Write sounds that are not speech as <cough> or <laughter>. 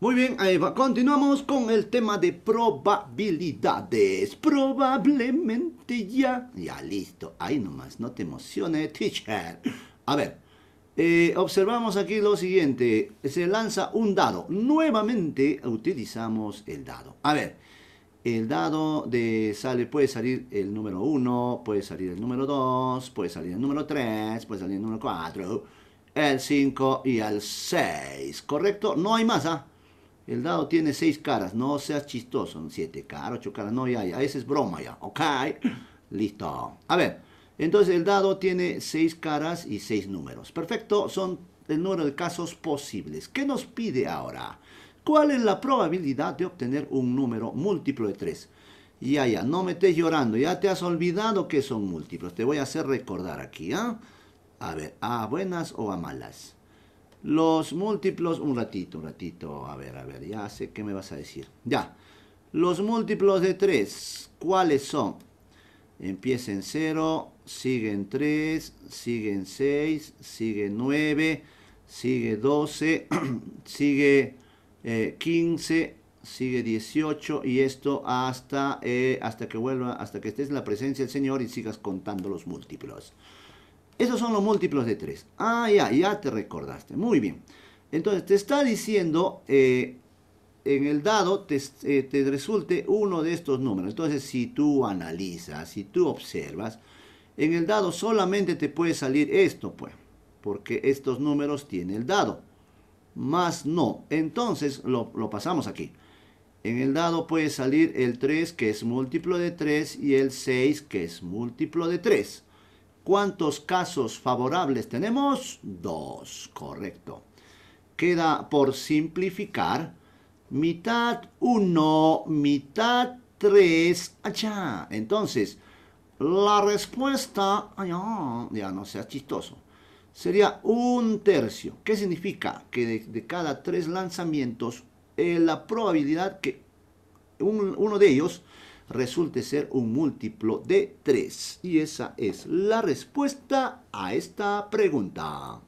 Muy bien, Eva. continuamos con el tema de probabilidades. Probablemente ya. Ya listo, ahí nomás, no te emociones, teacher. A ver, eh, observamos aquí lo siguiente. Se lanza un dado. Nuevamente utilizamos el dado. A ver, el dado de sale, puede salir el número 1, puede salir el número 2, puede salir el número 3, puede salir el número 4, el 5 y el 6. ¿Correcto? No hay más, ¿ah? El dado tiene seis caras, no seas chistoso. Siete caras, ocho caras, no, ya, ya. Esa es broma ya, ¿ok? <clears throat> Listo. A ver, entonces el dado tiene seis caras y seis números. Perfecto, son el número de casos posibles. ¿Qué nos pide ahora? ¿Cuál es la probabilidad de obtener un número múltiplo de tres?, Ya, ya, no me estés llorando, ya te has olvidado que son múltiplos. Te voy a hacer recordar aquí, ¿ah? A ver, ¿a buenas o a malas? Los múltiplos, un ratito, un ratito, a ver, a ver, ya sé qué me vas a decir. Ya, los múltiplos de 3, ¿cuáles son? Empieza en 0, sigue en 3, sigue en 6, sigue en 9, sigue 12, sigue eh, 15, sigue 18 y esto hasta, eh, hasta que vuelva, hasta que estés en la presencia del Señor y sigas contando los múltiplos. Esos son los múltiplos de 3. Ah, ya, ya te recordaste. Muy bien. Entonces, te está diciendo eh, en el dado, eh, te, resulte uno de estos números. Entonces, si tú analizas, si tú observas, en el dado solamente te puede salir esto, pues. Porque estos números tiene el dado. Más no. Entonces, lo, lo pasamos aquí. En el dado puede salir el 3, que es múltiplo de 3, y el 6, que es múltiplo de 3. ¿Cuántos casos favorables tenemos? Dos, correcto. Queda por simplificar mitad 1, mitad 3. Allá. Entonces, la respuesta, ya no sea chistoso, sería un tercio. ¿Qué significa? Que de, cada tres lanzamientos, eh, la probabilidad que uno de ellos resulte ser un múltiplo de 3. Y esa es la respuesta a esta pregunta.